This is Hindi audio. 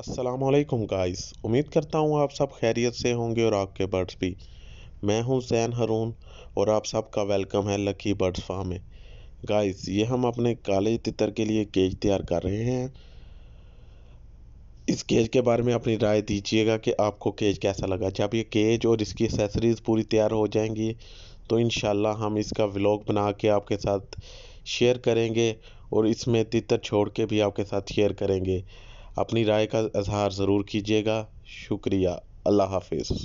असलकुम गाइस उम्मीद करता हूँ आप सब खैरियत से होंगे और आपके बर्ड्स भी मैं हूँ जैन हरून और आप सबका वेलकम है लकी बर्ड्स फार्म में गाइस ये हम अपने काले तितर के लिए केज तैयार कर रहे हैं इस केज के बारे में अपनी राय दीजिएगा कि आपको केज कैसा लगा जब ये केज और इसकी एसेसरीज़ पूरी तैयार हो जाएंगी तो इन हम इसका व्लॉग बना के आपके साथ शेयर करेंगे और इसमें तितर छोड़ के भी आपके साथ शेयर करेंगे अपनी राय का इज़हार ज़रूर कीजिएगा शुक्रिया अल्लाह हाफ़िज़